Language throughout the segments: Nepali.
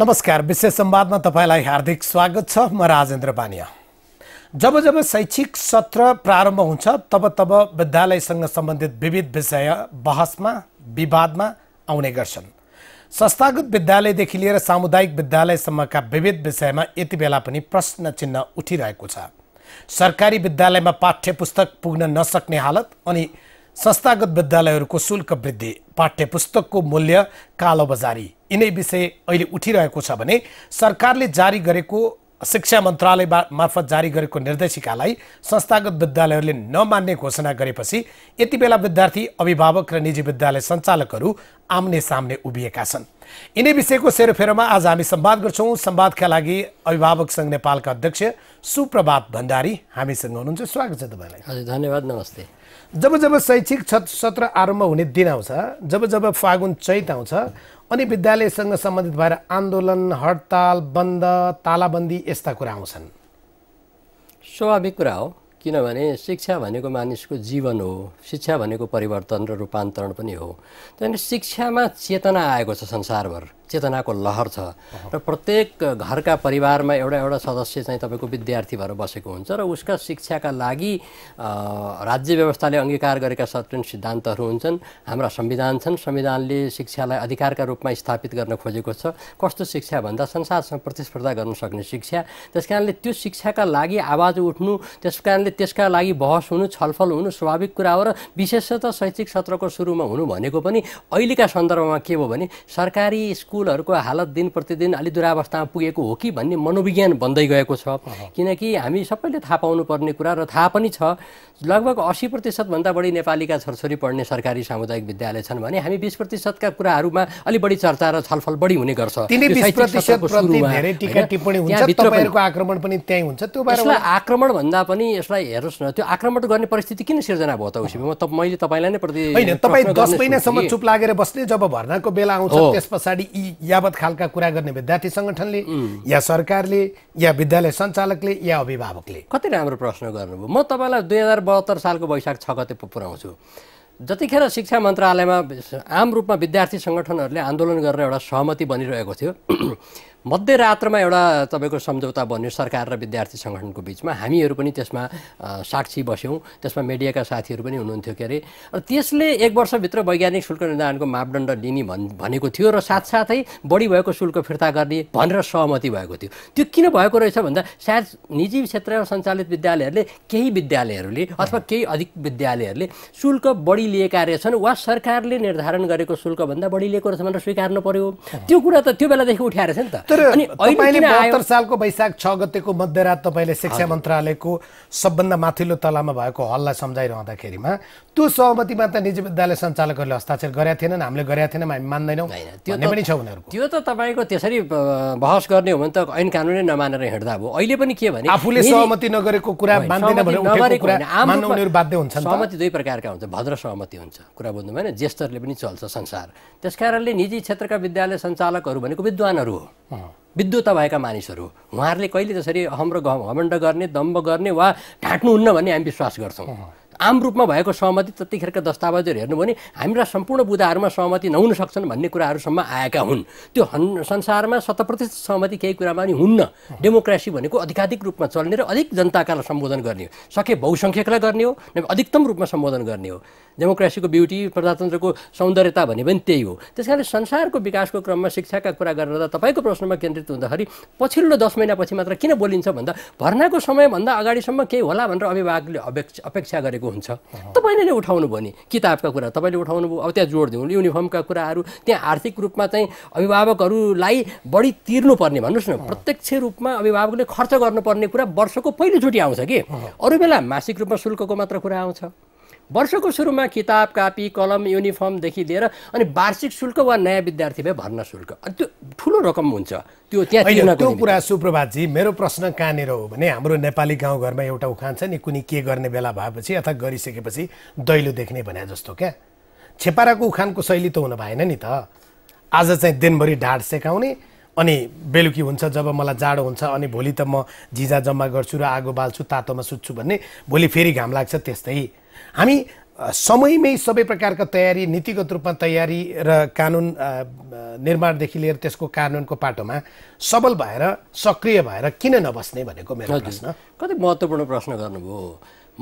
नमस्कार विशेष संवादमा तपाईँलाई हार्दिक स्वागत छ म राजेन्द्र बानिया जब जब शैक्षिक सत्र प्रारम्भ हुन्छ तब तब विद्यालयसँग सम्बन्धित विविध विषय बहसमा विवादमा आउने गर्छन् संस्थागत विद्यालयदेखि लिएर सामुदायिक विद्यालयसम्मका विविध विषयमा यति बेला पनि प्रश्न चिन्ह उठिरहेको छ सरकारी विद्यालयमा पाठ्य पुस्तक पुग्न नसक्ने हालत अनि संस्थागत विद्यालयहरूको शुल्क वृद्धि पाठ्य पुस्तकको मूल्य कालोबजारी यिनै विषय अहिले उठिरहेको छ भने सरकारले जारी गरेको शिक्षा मन्त्रालय मार्फत जारी गरेको निर्देशिकालाई संस्थागत विद्यालयहरूले नमान्ने घोषणा गरेपछि यति बेला विद्यार्थी अभिभावक र निजी विद्यालय सञ्चालकहरू आम्ने सामने उभिएका छन् यिनै विषयको सेरोफेरोमा आज हामी सम्वाद गर्छौँ सम्वादका लागि अभिभावक सङ्घ नेपालका अध्यक्ष सुप्रभात भण्डारी हामीसँग हुनुहुन्छ स्वागत छ तपाईँलाई हजुर धन्यवाद नमस्ते जब जब शैक्षिक सत्र आरम्भ हुने दिन आउँछ जब जब फागुन चैत आउँछ अनि विद्यालयसँग सम्बन्धित भएर आन्दोलन हडताल बन्द तालाबन्दी यस्ता कुरा आउँछन् स्वाभाविक कुरा हो किनभने शिक्षा भनेको मानिसको जीवन हो शिक्षा भनेको परिवर्तन र रूपान्तरण पनि हो त्यहाँदेखि शिक्षामा चेतना आएको छ संसारभर चेतनाको लहर छ र प्रत्येक घरका परिवारमा एउटा एउटा सदस्य चाहिँ तपाईँको विद्यार्थी भएर बसेको हुन्छ र उसका शिक्षाका लागि राज्य व्यवस्थाले अङ्गीकार गरेका सत्य सिद्धान्तहरू हुन्छन् हाम्रा संविधान छन् संविधानले शिक्षालाई अधिकारका रूपमा स्थापित गर्न खोजेको छ कस्तो शिक्षा भन्दा संसारसँग प्रतिस्पर्धा गर्न सक्ने शिक्षा त्यस कारणले त्यो शिक्षाका लागि आवाज उठ्नु त्यस कारणले त्यसका लागि बहस हुनु छलफल हुनु स्वाभाविक कुरा हो र विशेषतः शैक्षिक सत्रको सुरुमा हुनु भनेको पनि अहिलेका सन्दर्भमा के हो भने सरकारी स्कुल स्कुलहरूको हालत दिन प्रतिदिन अलि दुरावस्थामा पुगेको हो कि भन्ने मनोविज्ञान बन्दै गएको छ किनकि हामी सबैले थाहा पाउनुपर्ने कुरा र थाहा पनि छ लगभग अस्सी प्रतिशतभन्दा बढी नेपालीका छोरछोरी पढ्ने सरकारी सामुदायिक विद्यालय छन् भने हामी बिस प्रतिशतका कुराहरूमा अलि बढी चर्चा र छलफल बढी हुने गर्छ आक्रमण भन्दा पनि यसलाई हेर्नुहोस् न त्यो आक्रमण गर्ने परिस्थिति किन सिर्जना भयो त उसी म मैले तपाईँलाई नै प्रति तपाईँ दस महिनासम्म चुप लागेर बस्ने जब भर्नाको बेला आउँछ त्यस पछाडि यावत खालका कुरा गर्ने विद्यार्थी सङ्गठनले या सरकारले या विद्यालय सञ्चालकले या अभिभावकले कति राम्रो प्रश्न गर्नुभयो म तपाईँलाई दुई हजार बहत्तर सालको वैशाख छ गते पुऱ्याउँछु जतिखेर शिक्षा मन्त्रालयमा आम रूपमा विद्यार्थी सङ्गठनहरूले आन्दोलन गरेर एउटा सहमति बनिरहेको थियो मध्यरात्रमा एउटा तपाईँको सम्झौता बन्यो सरकार र विद्यार्थी सङ्गठनको बिचमा हामीहरू पनि त्यसमा साक्षी बस्यौँ त्यसमा मिडियाका साथीहरू पनि हुनुहुन्थ्यो के अरे र त्यसले एक वर्षभित्र वैज्ञानिक शुल्क निर्धारणको मापदण्ड लिने भन् भनेको थियो र साथसाथै बढी भएको शुल्क फिर्ता गर्ने भनेर सहमति भएको थियो त्यो किन भएको रहेछ भन्दा सायद निजी क्षेत्रमा सञ्चालित विद्यालयहरूले केही विद्यालयहरूले अथवा केही अधिक विद्यालयहरूले शुल्क बढी लिएका रहेछन् वा सरकारले निर्धारण गरेको शुल्कभन्दा बढी लिएको रहेछ भनेर स्वीकार्नु पर्यो त्यो कुरा त त्यो बेलादेखि उठाएर छ नि त तपाईँले बहत्तर सालको वैशाख छ गतेको मध्यरात तपाईँले शिक्षा मन्त्रालयको सबभन्दा माथिल्लो तलामा भएको हललाई सम्झाइरहँदाखेरिमा त्यो सहमतिमा त निजी विद्यालय सञ्चालकहरूले हस्ताक्षर गरेका थिएनन् हामीले गरेका थिएनौँ हामी मान्दैनौँ पनि छ उनीहरू त्यो त तपाईँको त्यसरी बहस गर्ने हो भने त ऐन कानुनै नमानेर हिँड्दा भयो अहिले पनि के भने आफूले सहमति नगरेको कुरा बाध्य हुन्छ सहमति दुई प्रकारका हुन्छ भद्र सहमति हुन्छ कुरा बुझ्नु भएन ज्येष्ठहरूले पनि चल्छ संसार त्यस निजी क्षेत्रका विद्यालय सञ्चालकहरू भनेको विद्वानहरू हो विद्युत भएका मानिसहरू उहाँहरूले कहिले जसरी हाम्रो र घमण्ड गर्ने दम्ब गर्ने वा ढाँट्नुहुन्न भन्ने हामी विश्वास गर्छौँ आम रूपमा भएको सहमति त्यतिखेरका दस्तावेजहरू हेर्नु भने हाम्रा सम्पूर्ण बुदाहरूमा सहमति नहुन सक्छन् भन्ने कुराहरूसम्म आएका हुन् त्यो संसारमा शत प्रतिशत सहमति केही कुरामा नि हुन्न डेमोक्रेसी भनेको अधिकाधिक रूपमा चल्ने र अधिक जनताकालाई सम्बोधन गर्ने हो सके बहुसङ्ख्यकलाई गर्ने हो अधिकतम रूपमा सम्बोधन गर्ने हो डेमोक्रेसीको ब्युटी प्रजातन्त्रको सौन्दर्यता भने पनि त्यही हो त्यस संसारको विकासको क्रममा शिक्षाका कुरा गरेर तपाईँको प्रश्नमा केन्द्रित हुँदाखेरि पछिल्लो दस महिनापछि मात्र किन बोलिन्छ भन्दा भर्नाको समयभन्दा अगाडिसम्म केही होला भनेर अभिभावकले अपेक्षा गरेको हुन्छ तपाईँले नै उठाउनु भयो भने किताबका कुरा तपाईँले उठाउनु भयो अब त्यहाँ जोड दिउँ युनिफर्मका कुराहरू त्यहाँ आर्थिक रूपमा चाहिँ अभिभावकहरूलाई बढी तिर्नुपर्ने भन्नुहोस् न प्रत्यक्ष रूपमा अभिभावकले खर्च गर्नुपर्ने कुरा वर्षको पहिलोचोटि आउँछ कि अरू बेला मासिक रूपमा शुल्कको मात्र कुरा आउँछ वर्षको सुरुमा किताब कापी कलम युनिफर्मदेखि लिएर अनि वार्षिक शुल्क वा नयाँ विद्यार्थी भए भर्ना शुल्क त्यो ठुलो रकम हुन्छ त्यो त्यहाँ त्यो कुरा सुप्रभातजी मेरो प्रश्न कहाँनिर हो भने हाम्रो नेपाली गाउँघरमा एउटा उखान छ नि कुनै के गर्ने बेला भएपछि अथवा गरिसकेपछि दैलो देख्ने भने जस्तो क्या छेपाराको उखानको शैली त हुन भएन नि त आज चाहिँ दिनभरि ढाड सेकाउने अनि बेलुकी हुन्छ जब मलाई जाडो हुन्छ अनि भोलि त म झिजा जम्मा गर्छु र आगो बाल्छु तातोमा सुत्छु भन्ने भोलि फेरि घाम लाग्छ त्यस्तै हामी समयमै सबै प्रकारका तयारी नीतिगत रूपमा तयारी र कानुन निर्माणदेखि लिएर त्यसको कानुनको पाटोमा सबल भएर सक्रिय भएर किन नबस्ने भनेको मेरो प्रश्न कति महत्त्वपूर्ण प्रश्न गर्नुभयो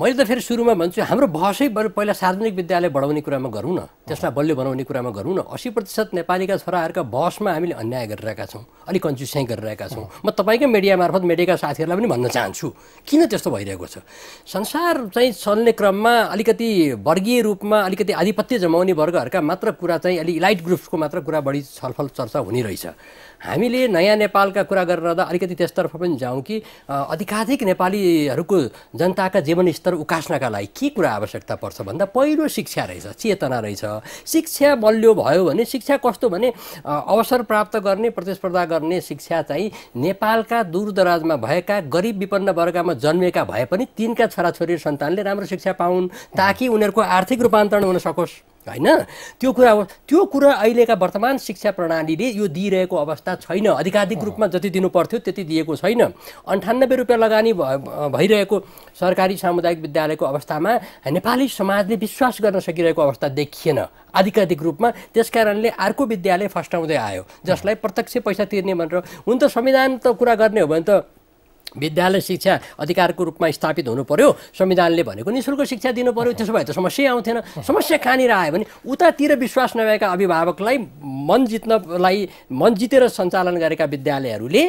मैले त फेरि सुरुमा भन्छु हाम्रो बहसै पहिला सार्वजनिक विद्यालय बढाउने कुरामा गरौँ न त्यसलाई बलियो बनाउने कुरामा गरौँ न अस्सी प्रतिशत नेपालीका छोराहरूका बहसमा हामीले अन्याय गरिरहेका छौँ अलिक कन्जुस्याइ गरिरहेका छौँ म तपाईँकै मिडिया मार्फत मिडियाका साथीहरूलाई पनि भन्न चाहन्छु किन त्यस्तो भइरहेको छ संसार चाहिँ चल्ने क्रममा अलिकति वर्गीय रूपमा अलिकति आधिपत्य जमाउने वर्गहरूका मात्र कुरा चाहिँ अलिक इलाइट ग्रुप्सको मात्र कुरा बढी छलफल चर्चा हुने रहेछ हामीले नयाँ नेपालका कुरा गरेर अलिकति त्यसतर्फ पनि जाउँ कि अधिकाधिक नेपालीहरूको जनताका जीवन तर उकास्नका लागि के कुरा आवश्यकता पर्छ भन्दा पहिलो शिक्षा रहेछ चेतना रहेछ शिक्षा बलियो भयो भने शिक्षा कस्तो भने अवसर प्राप्त गर्ने प्रतिस्पर्धा गर्ने शिक्षा चाहिँ नेपालका दूरदराजमा भएका गरिब विपन्न वर्गमा जन्मेका भए पनि तिनका छोराछोरी सन्तानले राम्रो शिक्षा पाउन् ताकि उनीहरूको आर्थिक रूपान्तरण हुन सकोस् होइन त्यो कुरा त्यो कुरा अहिलेका वर्तमान शिक्षा प्रणालीले यो दिइरहेको अवस्था छैन अधिकाधिक रूपमा जति दिनु पर्थ्यो त्यति दिएको छैन अन्ठानब्बे रुपियाँ लगानी भइरहेको सरकारी सामुदायिक विद्यालयको अवस्थामा नेपाली समाजले विश्वास गर्न सकिरहेको अवस्था देखिएन आधिकाधिक रूपमा त्यस कारणले अर्को विद्यालय फस्टाउँदै आयो जसलाई प्रत्यक्ष पैसा तिर्ने भनेर हुन त संविधान त कुरा गर्ने हो भने त विद्यालय शिक्षा अधिकारको रूपमा स्थापित हुनु पर्यो संविधानले भनेको नि शुल्क शिक्षा दिनु पर्यो त्यसो भए त समस्या आउँथेन समस्या कहाँनिर आयो भने उतातिर विश्वास नभएका अभिभावकलाई मन जित्नलाई मन जितेर सञ्चालन गरेका विद्यालयहरूले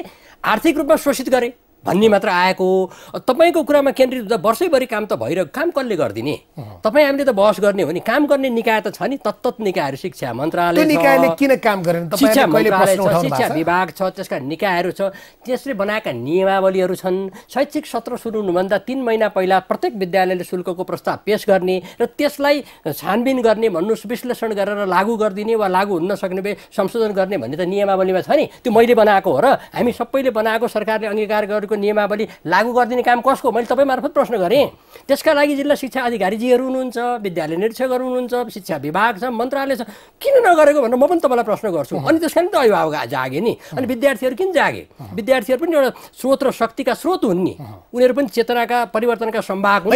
आर्थिक रूपमा शोषित गरे भन्ने मात्र आएको हो तपाईँको कुरामा केन्द्रित हुँदा वर्षैभरि काम त भइरहेको काम कसले गरिदिने तपाईँ हामीले त बहस गर्ने हो नि काम गर्ने निकाय त छ नि तत्त निकायहरू शिक्षा मन्त्रालय निकायले किन काम गरेन शिक्षा मन्त्रालय छ शिक्षा विभाग छ त्यसका निकायहरू छ त्यसले बनाएका नियमावलीहरू छन् शैक्षिक सत्र सुरु हुनुभन्दा तिन महिना पहिला प्रत्येक विद्यालयले शुल्कको प्रस्ताव पेस गर्ने र त्यसलाई छानबिन गर्ने भन्नु विश्लेषण गरेर लागू गरिदिने वा लागू हुन नसक्ने भए संशोधन गर्ने भन्ने त नियमावलीमा छ नि त्यो मैले बनाएको हो र हामी सबैले बनाएको सरकारले अङ्गीकार गरेको नियमावली लागू गरिदिने काम कसको मैले तपाईँ मार्फत प्रश्न गरेँ त्यसका लागि जिल्ला शिक्षा अधिकारीजीहरू हुनुहुन्छ विद्यालय निरीक्षकहरू हुनुहुन्छ शिक्षा विभाग छ मन्त्रालय छ किन नगरेको भनेर म पनि तपाईँलाई प्रश्न गर्छु अनि त्यस कारण त अभिभावक जागे नि अनि विद्यार्थीहरू किन जागे विद्यार्थीहरू पनि एउटा स्रोत र शक्तिका स्रोत हुन् नि उनीहरू पनि चेतनाका परिवर्तनका सम्भाव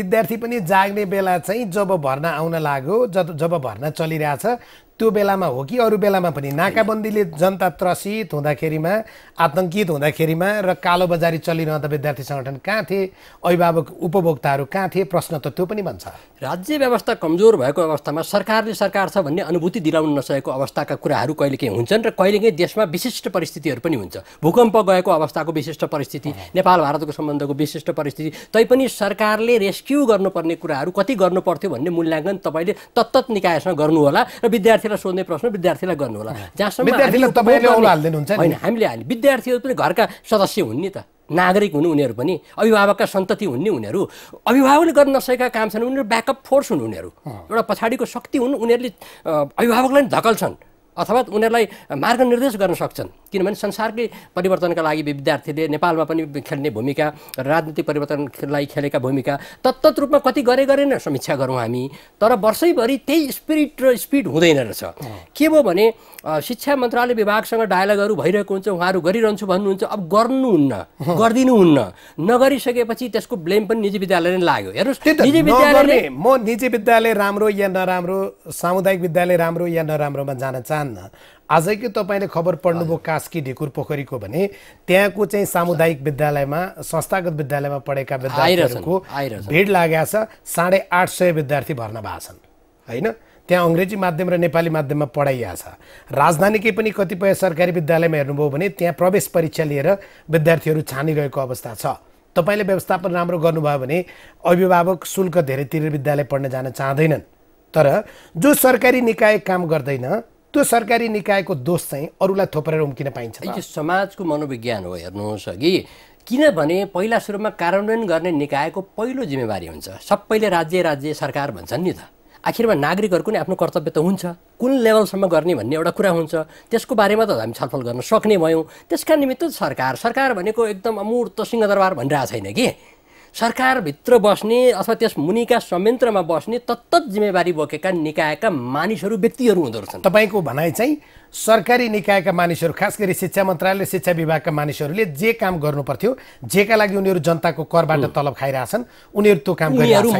विद्यार्थी पनि जाग्ने बेला चाहिँ जब भर्ना आउन लाग्यो जब भर्ना चलिरहेछ त्यो बेलामा हो कि अरू बेलामा पनि नाकाबन्दीले जनता त्रसित हुँदाखेरिमा आतङ्कित हुँदाखेरिमा र कालो बजारी चलिरहँदा विद्यार्थी सङ्गठन कहाँ थिए अभिभावक उपभोक्ताहरू कहाँ थिए प्रश्न त त्यो पनि भन्छ राज्य व्यवस्था कमजोर भएको अवस्थामा सरकारले सरकार छ भन्ने अनुभूति दिलाउन नसकेको अवस्थाका कुराहरू कहिलेकाहीँ हुन्छन् र कहिलेकाहीँ देशमा विशिष्ट परिस्थितिहरू पनि हुन्छ भूकम्प गएको अवस्थाको विशिष्ट परिस्थिति नेपाल भारतको सम्बन्धको विशिष्ट परिस्थिति तैपनि सरकारले रेस्क्यु गर्नुपर्ने कुराहरू कति गर्नु पर्थ्यो भन्ने मूल्याङ्कन तपाईँले तत्त निकायसँग गर्नुहोला र विद्यार्थी विद्यार्थीलाई सोध्ने प्रश्न विद्यार्थीलाई गर्नु होला जहाँसम्म होइन हामीले हाल्ने विद्यार्थीहरू पनि घरका सदस्य हुन् नि त नागरिक हुनु उनीहरू पनि अभिभावकका सन्तति हुन् नि उनीहरू अभिभावकले गर्न नसकेका काम छन् उनीहरू ब्याकअप फोर्स हुन् उनीहरू एउटा पछाडिको शक्ति हुन् उनीहरूले अभिभावकलाई धकल्छन् अथवा उनीहरूलाई मार्ग निर्देश गर्न सक्छन् किनभने संसारकै परिवर्तनका लागि विद्यार्थीले नेपालमा पनि खेल्ने भूमिका राजनीतिक परिवर्तनलाई खेलेका भूमिका तत्त रूपमा कति गरे गरेन समीक्षा गरौँ हामी तर वर्षैभरि त्यही स्पिरिट र स्पिड हुँदैन रहेछ के भयो भने शिक्षा मन्त्रालय विभागसँग डायलगहरू भइरहेको हुन्छ उहाँहरू गरिरहन्छु भन्नुहुन्छ अब गर्नुहुन्न गरिदिनुहुन्न नगरिसकेपछि त्यसको ब्लेम पनि निजी विद्यालय नै लाग्यो हेर्नुहोस् निजी म निजी विद्यालय राम्रो या नराम्रो सामुदायिक विद्यालय राम्रो या नराम्रोमा जान चाहन्न आजकै तपाईँले खबर पढ्नुभयो कास्की ढिकुर पोखरीको भने त्यहाँको चाहिँ सामुदायिक विद्यालयमा संस्थागत विद्यालयमा पढेका विद्यार्थीहरूको भिड लागेको छ साढे आठ सय विद्यार्थी भर्ना भएको छन् होइन त्यहाँ अङ्ग्रेजी माध्यम र नेपाली माध्यममा पढाइएको छ राजधानीकै पनि कतिपय सरकारी विद्यालयमा हेर्नुभयो भने त्यहाँ प्रवेश परीक्षा लिएर विद्यार्थीहरू छानिरहेको अवस्था छ तपाईँले व्यवस्थापन राम्रो गर्नुभयो भने अभिभावक शुल्क धेरै तिरेर विद्यालय पढ्न जान चाहँदैनन् तर जो सरकारी निकाय काम गर्दैन त्यो सरकारी निकायको दोष चाहिँ अरूलाई थोपेर उम्किन पाइन्छ यो समाजको मनोविज्ञान हो हेर्नुहोस् अघि किनभने पहिला सुरुमा कार्यान्वयन गर्ने निकायको पहिलो जिम्मेवारी हुन्छ सबैले राज्य राज्य सरकार भन्छन् नि त आखिरमा नागरिकहरूको नि आफ्नो कर्तव्य त हुन्छ कुन लेभलसम्म गर्ने भन्ने एउटा कुरा हुन्छ त्यसको बारेमा त हामी छलफल गर्न सक्ने भयौँ त्यसका निमित्त सरकार सरकार भनेको एकदम अमूर्त सिंहदरबार भनिरहेको छैन कि सरकारभित्र बस्ने अथवा त्यस मुनिका संयन्त्रमा बस्ने तत्त जिम्मेवारी बोकेका निकायका मानिसहरू व्यक्तिहरू हुँदो रहेछन् तपाईँको भनाइ चाहिँ सरकारी निकायका मानिसहरू खास गरी शिक्षा मन्त्रालय शिक्षा विभागका मानिसहरूले जे काम गर्नुपर्थ्यो जेका लागि उनीहरू जनताको करबाट तलब खाइरहेछन् उनीहरू त्यो काम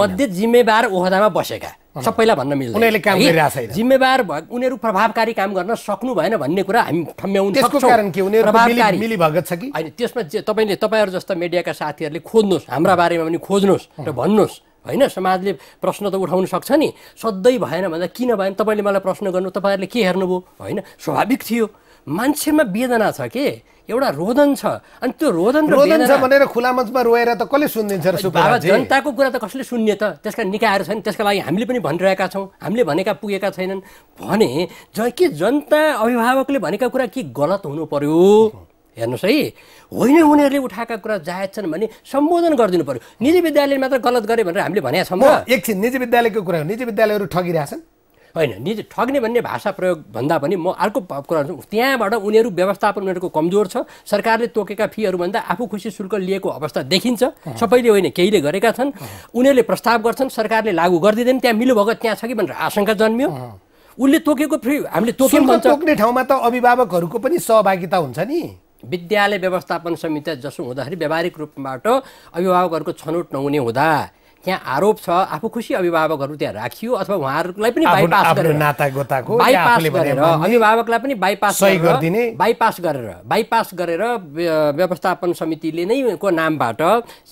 मध्ये जिम्मेवार ओहदामा बसेका सबैलाई भन्न मिल्दैन उनीहरूले काम गरिरहेको छैन जिम्मेवार उनीहरू प्रभावकारी काम गर्न सक्नु भएन भन्ने कुरा हामी कारण के उनीहरू कि होइन त्यसमा तपाईँले तपाईँहरू जस्ता मिडियाका साथीहरूले खोज्नुहोस् हाम्रा बारेमा पनि खोज्नुहोस् र भन्नुहोस् होइन समाजले प्रश्न त उठाउन सक्छ नि सधैँ भएन भन्दा किन भएन तपाईँले मलाई प्रश्न गर्नु तपाईँहरूले के हेर्नुभयो होइन स्वाभाविक थियो मान्छेमा वेदना छ के एउटा रोदन छ अनि त्यो रोदन रोदन छ भनेर खुला मञ्चमा रोएर त कसले सुनिदिन्छ जनताको कुरा त कसले सुन्ने त त्यसका निकायहरू छन् त्यसका लागि हामीले पनि भनिरहेका छौँ हामीले भनेका पुगेका छैनन् भने के जनता अभिभावकले भनेका कुरा के गलत हुनु पर्यो हेर्नुहोस् है होइन उनीहरूले उठाएका कुरा जायज छन् भने सम्बोधन गरिदिनु पऱ्यो निजी विद्यालयले मात्र गलत गरे भनेर हामीले भनेका छौँ एकछिन निजी विद्यालयको कुरा हो निजी विद्यालयहरू ठगिरहेछन् होइन निजी ठग्ने भन्ने भाषा प्रयोग भन्दा पनि म अर्को कुरा त्यहाँबाट उनीहरू व्यवस्थापन उनीहरूको कमजोर छ सरकारले तोकेका फीहरूभन्दा आफू खुसी शुल्क लिएको अवस्था देखिन्छ सबैले होइन केहीले गरेका छन् उनीहरूले प्रस्ताव गर्छन् सरकारले लागू गरिदिँदैन त्यहाँ भगत त्यहाँ छ कि भनेर आशंका जन्मियो उसले तोकेको फी हामीले तोक्ने ठाउँमा त अभिभावकहरूको पनि सहभागिता हुन्छ नि विद्यालय व्यवस्थापन समिति जसो हुँदाखेरि व्यावहारिक रूपबाट अभिभावकहरूको छनौट नहुने हुँदा त्यहाँ आरोप छ आफू खुसी अभिभावकहरू त्यहाँ राखियो अथवा उहाँहरूलाई पनि बाइपास गरेर बाइपास गरेर अभिभावकलाई पनि बाइपास गरिदिने बाइपास गरेर बाइपास गरेर व्यवस्थापन समितिले नै को नामबाट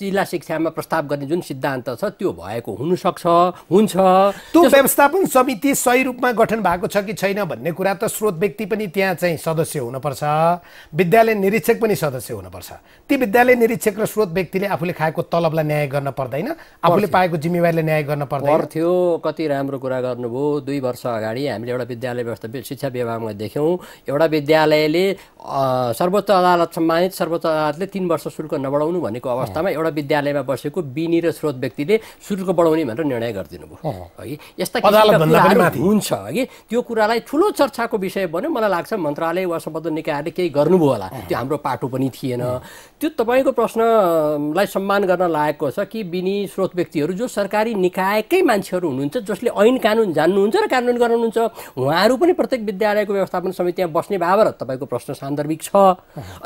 जिल्ला शिक्षामा प्रस्ताव गर्ने जुन सिद्धान्त छ त्यो भएको हुनसक्छ हुन्छ त्यो व्यवस्थापन समिति सही रूपमा गठन भएको छ कि छैन भन्ने कुरा त स्रोत व्यक्ति पनि त्यहाँ चाहिँ सदस्य हुनुपर्छ विद्यालय निरीक्षक पनि सदस्य हुनुपर्छ ती विद्यालय निरीक्षक र स्रोत व्यक्तिले आफूले खाएको तलबलाई न्याय गर्न पर्दैन आफूले पाएको जिम्मेवारीले न्याय गर्न पर्दैन पर्थ्यो कति राम्रो कुरा गर्नुभयो दुई वर्ष अगाडि हामीले एउटा विद्यालय व्यवस्था शिक्षा विभागमा देख्यौँ एउटा विद्यालयले सर्वोच्च अदालत सम्मानित सर्वोच्च अदालतले तिन वर्ष शुल्क नबढाउनु भनेको अवस्थामा एउटा विद्यालयमा बसेको बिनी र स्रोत व्यक्तिले शुल्क बढाउने भनेर निर्णय गरिदिनु भयो है यस्ता हुन्छ है त्यो कुरालाई ठुलो चर्चाको विषय बन्यो मलाई लाग्छ मन्त्रालय वा सम्बन्ध निकायले केही गर्नुभयो होला त्यो हाम्रो पाटो पनि थिएन त्यो तपाईँको प्रश्नलाई सम्मान गर्न लागेको छ कि बिनी स्रोत व्यक्ति व्यक्तिहरू जो सरकारी निकायकै मान्छेहरू हुनुहुन्छ जसले ऐन कानुन जान्नुहुन्छ र कानुन गराउनुहुन्छ उहाँहरू पनि प्रत्येक विद्यालयको व्यवस्थापन समितिमा बस्ने बाबर तपाईँको प्रश्न सान्दर्भिक छ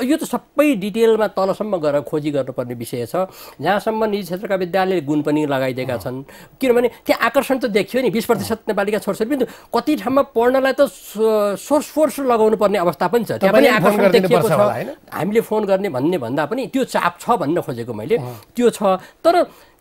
यो त सबै डिटेलमा तलसम्म गएर खोजी गर्नुपर्ने विषय छ जहाँसम्म निजी क्षेत्रका विद्यालयले गुण पनि लगाइदिएका छन् किनभने त्यहाँ आकर्षण त देखियो नि बिस प्रतिशत नेपालीका छोराछोरी पनि कति ठाउँमा पढ्नलाई त सोर्स फोर्स लगाउनु पर्ने अवस्था पनि छ त्यहाँ पनि आकर्षण देखिएको छ हामीले फोन गर्ने भन्ने भन्दा पनि त्यो चाप छ भन्न खोजेको मैले त्यो छ तर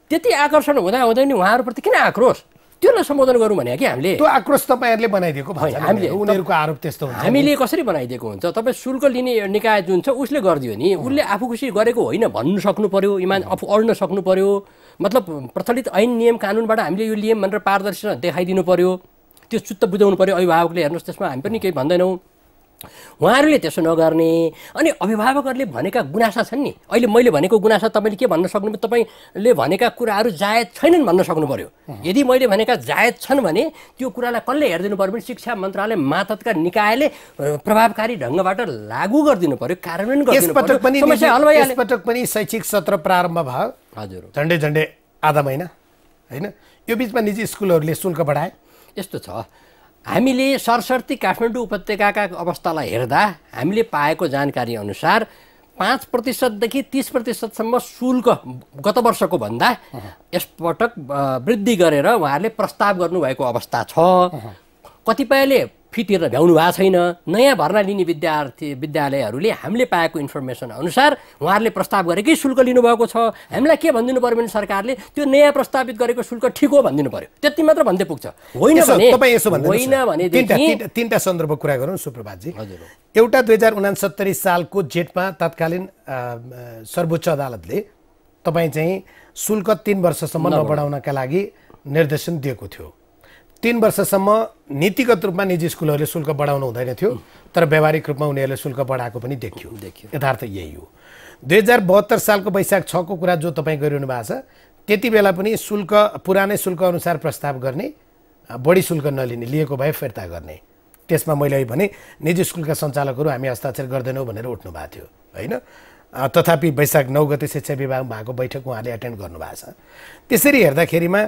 त्यति आकर्षण हुँदा हुँदै नि उहाँहरूप्रति किन आक्रोश त्यसलाई सम्बोधन गरौँ भने कि हामीले त्यो आक्रोश तपाईँहरूले बनाइदिएको हामीले उनीहरूको आरोप त्यस्तो हुन्छ हामीले कसरी बनाइदिएको हुन्छ तपाईँ शुल्क लिने निकाय जुन छ उसले गरिदियो नि उसले आफू खुसी गरेको होइन भन्नु सक्नु पऱ्यो इमान आफू अड्न सक्नु पऱ्यो मतलब प्रचलित ऐन नियम कानुनबाट हामीले यो नियम भनेर पारदर्शी देखाइदिनु पऱ्यो त्यो चुत्त बुझाउनु पऱ्यो अभिभावकले हेर्नुहोस् त्यसमा हामी पनि केही भन्दैनौँ उहाँहरूले त्यसो नगर्ने अनि अभिभावकहरूले भनेका गुनासा छन् नि अहिले मैले भनेको गुनासा तपाईँले के भन्न सक्नु तपाईँले भनेका कुराहरू जायज छैनन् भन्न सक्नु पऱ्यो यदि मैले भनेका जायज छन् भने त्यो कुरालाई कसले हेरिदिनु पऱ्यो भने शिक्षा मन्त्रालय मातका निकायले प्रभावकारी ढङ्गबाट लागू गरिदिनु पऱ्यो कार्यान्वयन गरिदिनु पटक पनि शैक्षिक सत्र प्रारम्भ भयो हजुर झन्डै झन्डै आधा महिना होइन यो बिचमा निजी स्कुलहरूले शुल्क बढाए यस्तो छ हामीले सरस्वती काठमाडौँ उपत्यकाका अवस्थालाई हेर्दा हामीले पाएको जानकारी अनुसार पाँच प्रतिशतदेखि तिस प्रतिशतसम्म शुल्क गत वर्षको भन्दा यसपटक वृद्धि गरेर उहाँहरूले प्रस्ताव गर्नुभएको अवस्था छ कतिपयले फी भ्याउनु भएको छैन नयाँ भर्ना लिने विद्यार्थी विद्यालयहरूले हामीले पाएको इन्फर्मेसन अनुसार उहाँहरूले प्रस्ताव गरेकै शुल्क लिनुभएको छ हामीलाई के भनिदिनु पऱ्यो भने सरकारले त्यो नयाँ प्रस्तावित गरेको शुल्क ठिक हो भनिदिनु पऱ्यो त्यति मात्र भन्दै पुग्छ होइन होइन भने तिनवटा सन्दर्भ कुरा गरौँ सुप्रभातजी हजुर एउटा दुई हजार उनासत्तरी सालको जेठमा तत्कालीन सर्वोच्च अदालतले तपाईँ चाहिँ शुल्क तिन वर्षसम्म नबढाउनका लागि निर्देशन दिएको थियो तिन वर्षसम्म नीतिगत रूपमा निजी स्कुलहरूले शुल्क बढाउनु हुँदैन थियो तर व्यावहारिक रूपमा उनीहरूले शुल्क बढाएको पनि देखियो देखियो यथार्थ यही हो दुई हजार बहत्तर सालको वैशाख छको कुरा जो तपाईँ गरिरहनु भएको छ त्यति बेला पनि शुल्क पुरानै शुल्क अनुसार प्रस्ताव गर्ने बढी शुल्क नलिने लिएको भए फिर्ता गर्ने त्यसमा मैले भने निजी स्कुलका सञ्चालकहरू हामी हस्ताक्षर गर्दैनौँ भनेर उठ्नु भएको थियो होइन तथापि वैशाख नौ गते शिक्षा विभाग भएको बैठक उहाँले एटेन्ड गर्नुभएको छ त्यसरी हेर्दाखेरिमा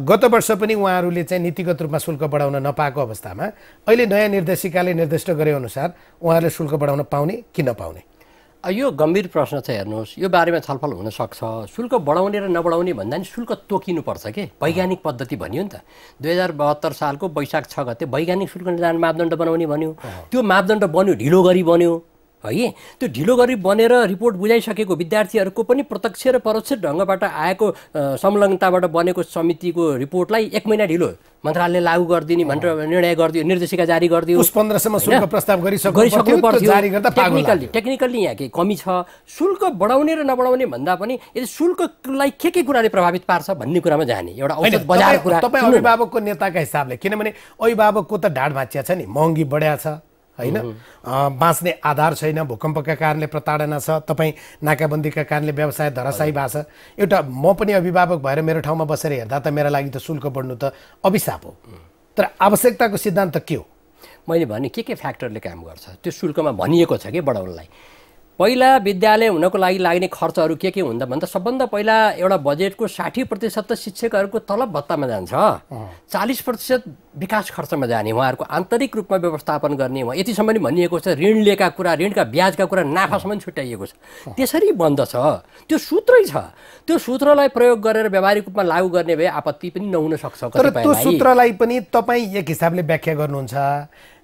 गत वर्ष पनि उहाँहरूले चाहिँ नीतिगत रूपमा शुल्क बढाउन नपाएको अवस्थामा अहिले नयाँ निर्देशिकाले निर्दिष्ट गरे अनुसार उहाँहरूले शुल्क बढाउन पाउने कि नपाउने यो गम्भीर प्रश्न छ हेर्नुहोस् यो बारेमा छलफल हुनसक्छ शुल्क बढाउने र नबढाउने भन्दा नि शुल्क तोकिनुपर्छ के वैज्ञानिक पद्धति भन्यो नि त दुई हजार बहत्तर सालको वैशाख छ गते वैज्ञानिक शुल्क निर्धारण मापदण्ड बनाउने भन्यो त्यो मापदण्ड बन्यो ढिलो गरी बन्यो है त्यो ढिलो गरी बनेर रिपोर्ट बुझाइसकेको विद्यार्थीहरूको पनि प्रत्यक्ष र परोक्ष ढङ्गबाट आएको संलग्नताबाट बनेको समितिको रिपोर्टलाई एक महिना ढिलो मन्त्रालयले लागू गरिदिने भनेर निर्णय गरिदियो निर्देशिका जारी गरिदियो प्रस्ताव गरिसक्नु पर्थ्यो टेक्निकल्ली टेक्निकल्ली यहाँ केही कमी छ शुल्क बढाउने र नबढाउने भन्दा पनि यदि शुल्कलाई के के कुराले प्रभावित पार्छ भन्ने कुरामा जाने एउटा बजार कुरा तपाईँ अभिभावकको नेताका हिसाबले किनभने अभिभावकको त ढाड भाँचिया छ नि महँगी बढ्या छ होइन बाँच्ने आधार छैन भूकम्पका कारणले प्रताडना छ तपाईँ नाकाबन्दीका कारणले व्यवसाय धराशायी भएको छ एउटा म पनि अभिभावक भएर मेरो ठाउँमा बसेर हेर्दा त मेरो लागि त शुल्क बढ्नु त अभिशाप हो तर आवश्यकताको सिद्धान्त के हो मैले भने के के फ्याक्टरले काम गर्छ त्यो शुल्कमा भनिएको छ कि बढाउनलाई पहिला विद्यालय हुनको लागि लाग्ने खर्चहरू के के हुन्छ भन्दा सबभन्दा पहिला एउटा बजेटको साठी प्रतिशत त शिक्षकहरूको तलब भत्तामा जान्छ चालिस प्रतिशत विकास खर्चमा जाने उहाँहरूको आन्तरिक रूपमा व्यवस्थापन गर्ने उहाँ यतिसम्म पनि भनिएको छ ऋण लिएका कुरा ऋणका ब्याजका कुरा नाफासम्म छुट्याइएको छ त्यसरी बन्द छ त्यो सूत्रै छ त्यो सूत्रलाई प्रयोग गरेर व्यावहारिक रूपमा लागू गर्ने भए आपत्ति पनि नहुन सक्छ तर त्यो सूत्रलाई पनि तपाईँ एक हिसाबले व्याख्या गर्नुहुन्छ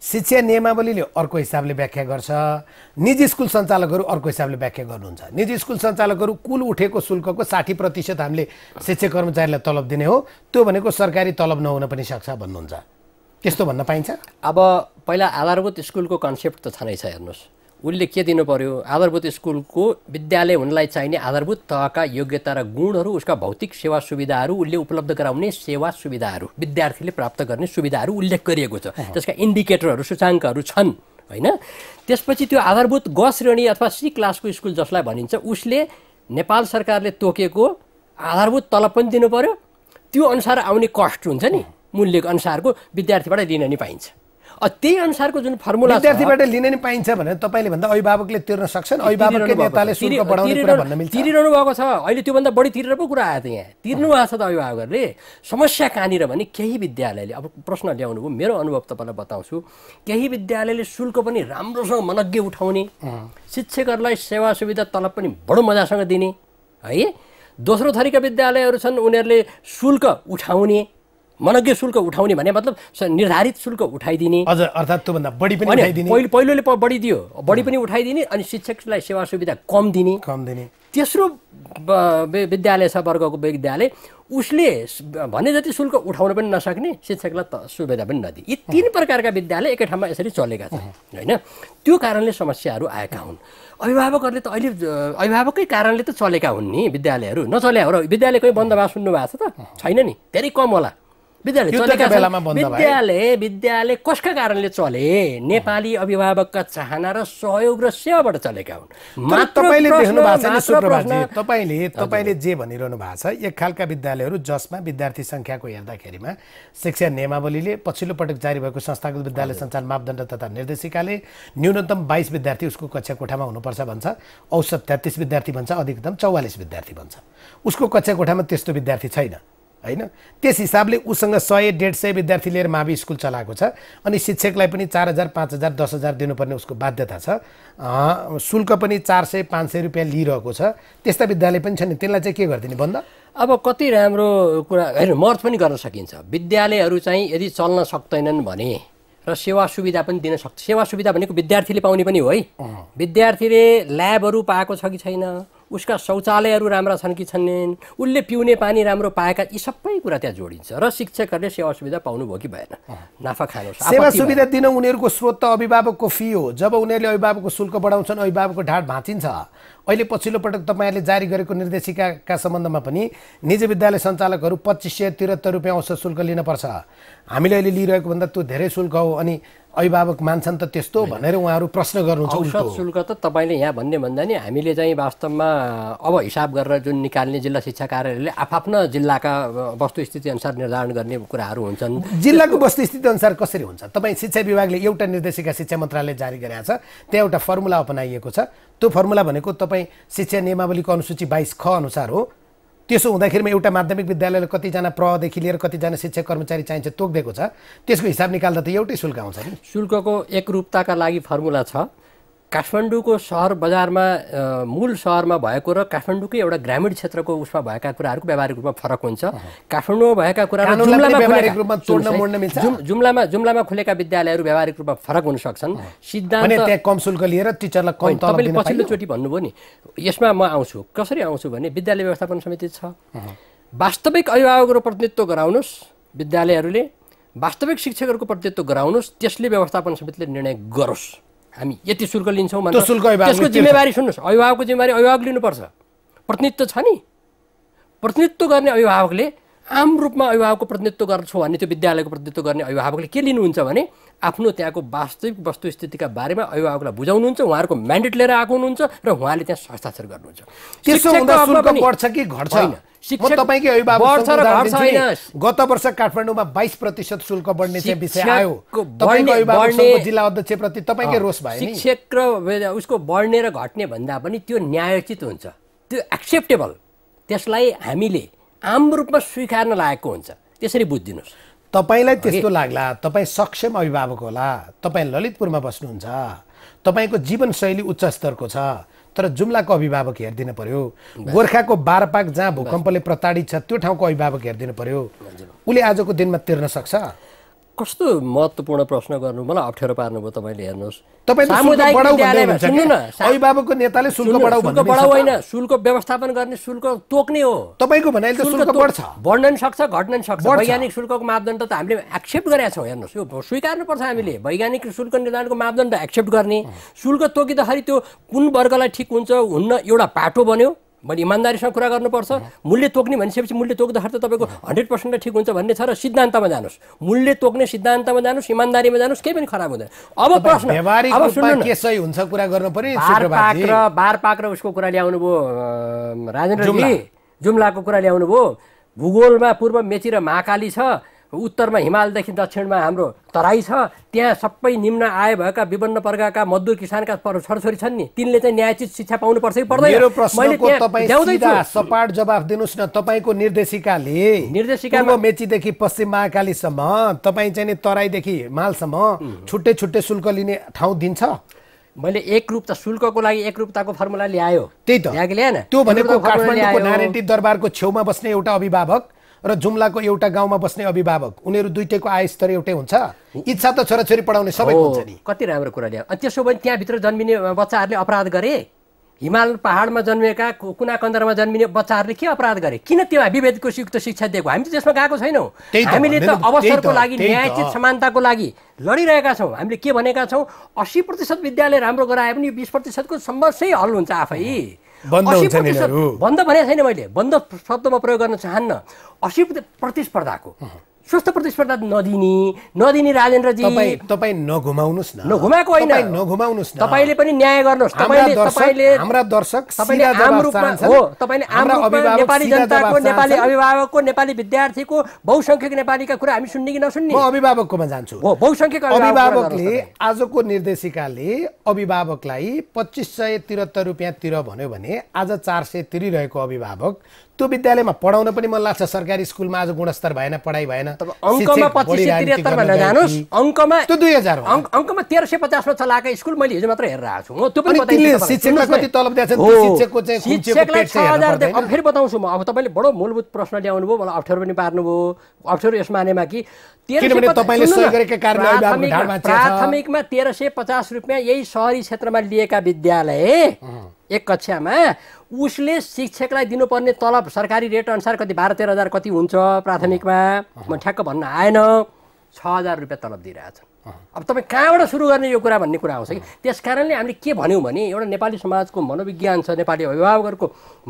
शिक्षा नियमावलीले अर्को हिसाबले व्याख्या गर्छ निजी स्कुल सञ्चालकहरू अर्को हिसाबले व्याख्या गर्नुहुन्छ निजी स्कुल सञ्चालकहरू कुल उठेको शुल्कको साठी प्रतिशत हामीले शिक्षक कर्मचारीलाई तलब दिने हो त्यो भनेको सरकारी तलब नहुन पनि सक्छ भन्नुहुन्छ त्यस्तो भन्न पाइन्छ अब पहिला आधारभूत स्कुलको कन्सेप्ट त छँदैछ हेर्नुहोस् उसले के दिनु पर्यो आधारभूत स्कुलको विद्यालय हुनलाई चाहिने आधारभूत तहका योग्यता र गुणहरू उसका भौतिक सेवा सुविधाहरू उसले उपलब्ध गराउने सेवा सुविधाहरू विद्यार्थीले प्राप्त गर्ने सुविधाहरू उल्लेख गरिएको छ त्यसका इन्डिकेटरहरू सूचाङ्कहरू छन् होइन त्यसपछि त्यो आधारभूत ग श्रेणी अथवा सी क्लासको स्कुल जसलाई भनिन्छ उसले नेपाल सरकारले तोकेको आधारभूत तलब पनि दिनु पर्यो त्यो अनुसार आउने कस्ट हुन्छ नि मूल्यको अनुसारको विद्यार्थीबाट लिन नि पाइन्छ त्यही अनुसारको जुन फर्मुला विद्यार्थीबाट लिन नै पाइन्छ भनेर तपाईँले भन्दा अभिभावकले तिर्न सक्छन् अभिभावकले नेताले शुल्क बढाउने कुरा भन्न मिल्छ तिरिरहनु भएको छ अहिले त्योभन्दा बढी तिरेर पो कुरा आयो त यहाँ तिर्नु भएको छ त अभिभावकहरूले समस्या कहाँनिर भने केही विद्यालयले अब प्रश्न ल्याउनुभयो मेरो अनुभव तपाईँलाई बताउँछु केही विद्यालयले शुल्क पनि राम्रोसँग मनज्ञ उठाउने शिक्षकहरूलाई सेवा सुविधा तलब पनि बडो मजासँग दिने है दोस्रो थरीका विद्यालयहरू छन् उनीहरूले शुल्क उठाउने मनज्ञ शुल्क उठाउने भने मतलब निर्धारित शुल्क उठाइदिने अझ अर्थात् त्योभन्दा बढी पनि उठाइदिने पहिलोले बढी दियो बढी पनि उठाइदिने अनि शिक्षकलाई सेवा सुविधा कम दिने कम दिने तेस्रो विद्यालय छ वर्गको विद्यालय उसले भने जति शुल्क उठाउन पनि नसक्ने शिक्षकलाई त सुविधा पनि नदिए यी तिन प्रकारका विद्यालय एकै ठाउँमा यसरी चलेका छन् होइन त्यो कारणले समस्याहरू आएका हुन् अभिभावकहरूले त अहिले अभिभावकै कारणले त चलेका हुन् नि विद्यालयहरू नचले हो र विद्यालयकै बन्दमा सुन्नु भएको छ त छैन नि धेरै कम होला विद्यालय विद्यालय कसका कारणले चले नेपाली अभिभावकका चाहना र सहयोग र सेवाबाट चलेका हुन् तपाईँले देख्नु भएको तपाईँले तपाईँले जे भनिरहनु भएको छ एक खालका विद्यालयहरू जसमा विद्यार्थी सङ्ख्याको हेर्दाखेरिमा शिक्षा नियमावलीले पछिल्लो पटक जारी भएको संस्थागत विद्यालय सञ्चालन मापदण्ड तथा निर्देशिकाले न्यूनतम बाइस विद्यार्थी उसको कक्षा कोठामा हुनुपर्छ भन्छ औसत तेत्तिस विद्यार्थी भन्छ अधिकतम चौवालिस विद्यार्थी भन्छ उसको कक्षा कोठामा त्यस्तो विद्यार्थी छैन होइन त्यस हिसाबले उसँग सय डेढ सय विद्यार्थी लिएर मावि स्कुल चलाएको छ अनि शिक्षकलाई पनि चार हजार पाँच हजार दस हजार दिनुपर्ने उसको बाध्यता छ शुल्क पनि चार सय पाँच सय रुपियाँ लिइरहेको छ त्यस्ता विद्यालय पनि छन् त्यसलाई चाहिँ के गरिदिने भन्दा अब कति राम्रो कुरा होइन मर्थ पनि गर्न सकिन्छ विद्यालयहरू चाहिँ यदि चल्न सक्दैनन् भने र सेवा सुविधा पनि दिन सक्छ सेवा सुविधा भनेको विद्यार्थीले पाउने पनि हो है विद्यार्थीले ल्याबहरू पाएको छ कि छैन उसका शौचालयहरू राम्रा छन् कि छैनन् उसले पिउने पानी राम्रो पाएका यी सबै कुरा त्यहाँ जोडिन्छ र शिक्षकहरूले सेवा सुविधा पाउनुभयो कि भएन नाफा खानु सेवा सुविधा दिन उनीहरूको स्रोत त अभिभावकको फी हो जब उनीहरूले अभिभावकको शुल्क बढाउँछन् अभिभावकको ढाड भाँचिन्छ अहिले पछिल्लो पटक तपाईँहरूले जारी गरेको निर्देशिकाका सम्बन्धमा पनि निजी विद्यालय सञ्चालकहरू पच्चिस सय त्रिहत्तर रुपियाँ औसत शुल्क लिनुपर्छ हामीले अहिले लिइरहेको भन्दा त्यो धेरै शुल्क हो अनि अभिभावक मान्छन् त त्यस्तो भनेर उहाँहरू प्रश्न गर्नु औषध शुल्क त तपाईँले यहाँ भन्ने भन्दा नि हामीले चाहिँ वास्तवमा अब हिसाब गरेर जुन निकाल्ने जिल्ला शिक्षा कार्यालयले आफ्ना जिल्लाका वस्तुस्थिति अनुसार निर्धारण गर्ने कुराहरू हुन्छन् जिल्लाको वस्तुस्थिति अनुसार कसरी हुन्छ तपाईँ शिक्षा विभागले एउटा निर्देशिका शिक्षा मन्त्रालय जारी गरेका छ त्यहाँ एउटा फर्मुला अपनाइएको छ त्यो फर्मुला भनेको तपाईँ शिक्षा नियमावलीको अनुसूची बाइस ख अनुसार हो त्यसो हुँदाखेरिमा एउटा माध्यमिक विद्यालयले कतिजना प्रहदेखि लिएर कतिजना शिक्षक कर्मचारी चाहिन्छ तोकिदिएको छ त्यसको हिसाब निकाल्दा त एउटै शुल्क आउँछ नि शुल्कको एकरूपताका लागि फर्मुला छ काठमाडौँको सहर बजारमा मूल सहरमा भएको र काठमाडौँकै एउटा ग्रामीण क्षेत्रको उसमा भएका कुराहरूको व्यावहारिक रूपमा फरक हुन्छ काठमाडौँमा भएका कुरा जुम्लामा जुम्लामा खुलेका विद्यालयहरू व्यावहारिक रूपमा फरक हुन सक्छन् सिद्धान्त कम शुल्क लिएर टिचरलाई तपाईँले पछिल्लोचोटि भन्नुभयो नि यसमा म आउँछु कसरी आउँछु भने विद्यालय व्यवस्थापन समिति छ वास्तविक अभिभावकहरू प्रतिनिधित्व गराउनुहोस् विद्यालयहरूले वास्तविक शिक्षकहरूको प्रतिनिधित्व गराउनुहोस् त्यसले व्यवस्थापन समितिले निर्णय गरोस् हामी यति शुल्क लिन्छौँ भने त्यसको जिम्मेवारी सुन्नुहोस् अभिभावकको जिम्मेवारी अभिभावक लिनुपर्छ प्रतिनिधित्व छ नि प्रतिनिधित्व गर्ने अभिभावकले आम रूपमा अभिभावकको प्रतिनिधित्व गर्छौँ भने त्यो विद्यालयको प्रतिनिधित्व गर्ने अभिभावकले के लिनुहुन्छ भने आफ्नो त्यहाँको वास्तविक वस्तुस्थितिका बारेमा अभिभावकलाई बुझाउनुहुन्छ उहाँहरूको म्यान्डेट लिएर आएको हुनुहुन्छ र उहाँले त्यहाँ हस्ताक्षर गर्नुहुन्छ गत वर्ष काठमाडौँमा बाइस प्रतिशत शुल्क बढ्ने जिल्ला प्रति तपाईँकै रोष भयो शिक्षक र उसको बढ्ने र घट्ने भन्दा पनि त्यो न्यायोचित हुन्छ त्यो एक्सेप्टेबल त्यसलाई हामीले आम रूपमा स्वीकार्न लागेको हुन्छ त्यसरी बुझिदिनुहोस् तपाईँलाई त्यस्तो लाग्ला तपाईँ सक्षम अभिभावक होला तपाईँ ललितपुरमा बस्नुहुन्छ तपाईँको जीवनशैली उच्च स्तरको छ तर जुम्लाको अभिभावक हेरिदिनु पर्यो गोर्खाको बारपाक जहाँ भूकम्पले प्रताडित छ त्यो ठाउँको अभिभावक हेरिदिनु पर्यो उसले आजको दिनमा तिर्न सक्छ कस्तो महत्त्वपूर्ण प्रश्न गर्नु मलाई अप्ठ्यारो पार्नुभयो तपाईँले हेर्नुहोस् अभिभावकको नेताले शुल्क बढाउ होइन शुल्क व्यवस्थापन गर्ने शुल्क तोक्ने हो तपाईँको बढ्छ बढ्न नि सक्छ घट्न सक्छ वैज्ञानिक शुल्कको मापदण्ड त हामीले एक्सेप्ट गरेका छौँ हेर्नुहोस् यो स्वीकार्नुपर्छ हामीले वैज्ञानिक शुल्क निर्धारणको मापदण्ड एक्सेप्ट गर्ने शुल्क तोकिँदाखेरि त्यो कुन वर्गलाई ठिक हुन्छ हुन्न एउटा पाटो बन्यो मैले इमान्दारीसँग कुरा गर्नुपर्छ मूल्य तोक्ने भनिसकेपछि मूल्य तोक्दाखेरि त तपाईँको हन्ड्रेड पर्सेन्ट ठिक हुन्छ भन्ने छ र सिद्धान्तमा जानुहोस् मूल्य तोक्ने सिद्धान्तमा जानुहोस् इमान्दारीमा जानुहोस् केही पनि खराब हुँदैन अब प्रश्न अब के सही हुन्छ कुरा गर्नु पर्यो बार पाक र उसको कुरा ल्याउनु भयो राजेन्द्रजी जुम्लाको कुरा ल्याउनु भयो भूगोलमा पूर्व मेची र महाकाली छ उत्तरमा हिमालदेखि दक्षिणमा हाम्रो तराई छ त्यहाँ सबै निम्न आय भएका विभिन्न वर्गका मजदुर किसानका छोराछोरी छन् नि तिनले चाहिँ न्यायचित शिक्षा पाउनुपर्छ कि पर्दैन सपाट जवाफ दिनुहोस् न तपाईँको निर्देशिकाले निर्देशिका मेचीदेखि पश्चिम महाकालीसम्म तपाईँ चाहिँ तराईदेखि हिमालसम्म छुट्टै छुट्टै शुल्क लिने ठाउँ दिन्छ मैले एक रूप त शुल्कको लागि एक रूपताको फर्मुला ल्यायो त्यही त ल्याएन त्यो भनेको नारायणी दरबारको छेउमा बस्ने एउटा अभिभावक र जुम्लाको एउटा गाउँमा बस्ने अभिभावक उनीहरू दुइटैको आय स्तर एउटै हुन्छ इच्छा त छोराछोरी पढाउने सबै हुन्छ नि कति राम्रो कुरा ल्यायो अनि त्यसो भने त्यहाँभित्र जन्मिने बच्चाहरूले अपराध गरे हिमाल पहाडमा जन्मिएका कुना कन्दरमा जन्मिने बच्चाहरूले के अपराध गरे किन त्यो विभेदको युक्त शिक्षा दिएको हामी त त्यसमा गएको छैनौँ हामीले त अवसरको लागि न्यायचित समानताको लागि लडिरहेका छौँ हामीले के भनेका छौँ अस्सी प्रतिशत विद्यालय राम्रो गराए पनि यो बिस प्रतिशतको सङ्घर्षै हल हुन्छ आफै बन्द बन्द भने छैन मैले बन्द शब्दमा प्रयोग गर्न चाहन्न असी प्रतिस्पर्धाको स्वस्थ प्रतिस्पर्धा नदिने नदिने राजेन्द्रजी तपाईँ नघुमाउनुहोस् न नघुमाएको होइन नघुमाउनुहोस् तपाईँले पनि न्याय गर्नुहोस् तपाईँले तपाईँले हाम्रा दर्शक तपाईँले हो तपाईँले नेपाली जनताको नेपाली अभिभावकको नेपाली विद्यार्थीको बहुसङ्ख्यक नेपालीका कुरा हामी सुन्ने कि नसुन्ने म अभिभावककोमा जान्छु हो बहुसङ्ख्यक अभिभावकले आजको निर्देशिकाले अभिभावकलाई पच्चिस सय त्रिहत्तर रुपियाँ तिर भन्यो भने आज चार सय तिरिरहेको अभिभावक त्यो विद्यालयमा पढाउन पनि मन लाग्छ सरकारी स्कुलमा आज गुणस्तर भएन पढाइ भएन त्यो दुई हजार अङ्कमा तेह्र सय पचासमा चलाएको स्कुल मैले हिजो मात्र हेरेर आएको छु म त्यो पनि कति तलब शिक्षकको चाहिँ फेरि बताउँछु म अब तपाईँले बडो मूलभूत प्रश्न ल्याउनु भयो मलाई अप्ठ्यारो पनि पार्नुभयो अप्ठ्यारो यस मानेमा कि प्राथमिकमा तेह्र सय पचास रुपियाँ यही सहरी क्षेत्रमा लिएका विद्यालय एक कक्षामा उसले शिक्षकलाई दिनुपर्ने तलब सरकारी रेट अनुसार कति बाह्र तेह्र हजार कति हुन्छ प्राथमिकमा म ठ्याक्क भन्न आएन छ हजार रुपियाँ तलब दिइरहेछ अब तपाईँ कहाँबाट सुरु गर्ने यो कुरा भन्ने कुरा आउँछ कि त्यस कारणले हामीले के भन्यौँ भने एउटा नेपाली समाजको मनोविज्ञान छ नेपाली अभिभावकहरूको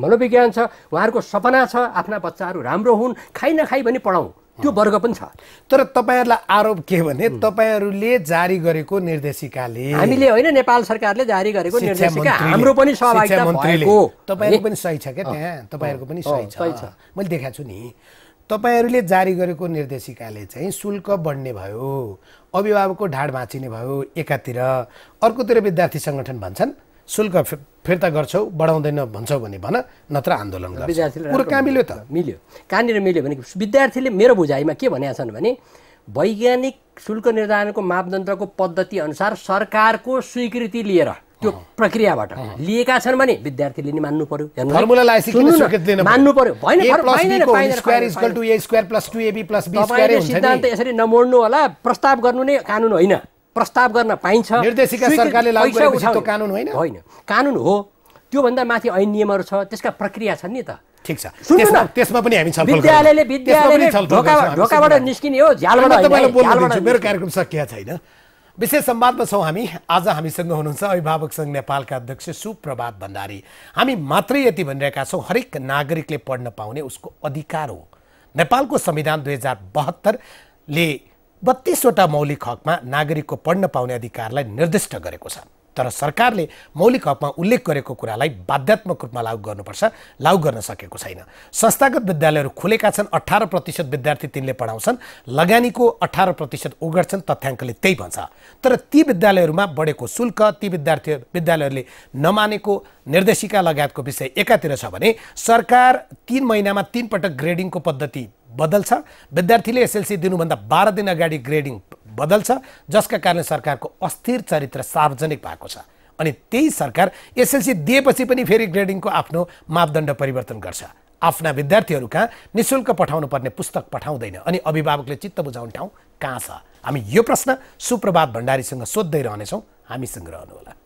मनोविज्ञान छ उहाँहरूको सपना छ आफ्ना बच्चाहरू राम्रो हुन् खाइ नखाइ भने पढाउँ त्यो वर्ग पनि छ तर तपाईँहरूलाई आरोप के भने तपाईँहरूले जारी गरेको निर्देशिकाले हामीले होइन नेपाल सरकारले जारी गरेको निर्देशिका हाम्रो पनि तपाईँहरूको पनि सही छ क्या त्यहाँ तपाईँहरूको पनि सही छ मैले देखाएको छु नि तपाईँहरूले जारी गरेको निर्देशिकाले चाहिँ शुल्क बढ्ने भयो अभिभावकको ढाड भाँचिने भयो एकातिर अर्कोतिर विद्यार्थी सङ्गठन भन्छन् शुल्क फिर्ता गर्छौ बढाउँदैन भन्छौ भने भन नत्र आन्दोलन कहाँ मिल्यो त मिल्यो कहाँनिर मिल्यो भने विद्यार्थीले मेरो बुझाइमा के भनेका छन् भने वैज्ञानिक शुल्क निर्धारणको मापदण्डको पद्धति अनुसार सरकारको स्वीकृति लिएर त्यो प्रक्रियाबाट लिएका छन् भने विद्यार्थीले नि मान्नु पर्यो मान्नु पर्यो सिद्धान्त यसरी नमोड्नु होला प्रस्ताव गर्नु नै कानुन होइन प्रस्ताव गर्न पाइन्छ निर्देशिका सरकारले कानुन होइन होइन कानुन हो त्योभन्दा माथि ऐन नियमहरू छ त्यसका प्रक्रिया छन् नि त ठिक छ त्यसमा पनि हामी विद्यालयले विद्यालयले ढोकाबाट निस्किने हो झ्यालबाट मेरो कार्यक्रम सकिया छैन विशेष संवादमा छौँ हामी आज हामीसँग हुनुहुन्छ अभिभावक सङ्घ नेपालका अध्यक्ष सुप्रभात भण्डारी हामी मात्रै यति भनिरहेका छौँ हरेक नागरिकले पढ्न पाउने उसको अधिकार हो नेपालको संविधान दुई हजार बहत्तरले बत्तीसवटा मौलिक हकमा नागरिकको पढ्न पाउने अधिकारलाई निर्दिष्ट गरेको छ तर सरकारले मौलिक हकमा उल्लेख गरेको कुरालाई बाध्यात्मक रूपमा लागू गर्नुपर्छ लागू गर्न सकेको छैन संस्थागत विद्यालयहरू खुलेका छन् अठार प्रतिशत विद्यार्थी तिनले पढाउँछन् लगानीको अठार प्रतिशत ओगर्छन् तथ्याङ्कले त्यही भन्छ तर ती विद्यालयहरूमा बढेको शुल्क ती विद्यार्थी विद्यालयहरूले नमानेको निर्देशिका लगायतको विषय एकातिर छ भने सरकार तिन महिनामा तिन पटक ग्रेडिङको पद्धति बदल्छ विद्यार्थीले एसएलसी दिनुभन्दा बाह्र दिन अगाडि ग्रेडिङ बदल्छ जसका कारण सरकारको अस्थिर चरित्र सार्वजनिक भएको छ अनि त्यही सरकार एसएलसी दिएपछि पनि फेरि ग्रेडिङको आफ्नो मापदण्ड परिवर्तन गर्छ आफ्ना विद्यार्थीहरू कहाँ निशुल्क पठाउनु पर्ने पुस्तक पठाउँदैन अनि अभिभावकले चित्त बुझाउने ठाउँ कहाँ छ हामी यो प्रश्न सुप्रभात भण्डारीसँग सोध्दै रहनेछौँ हामीसँग रहनुहोला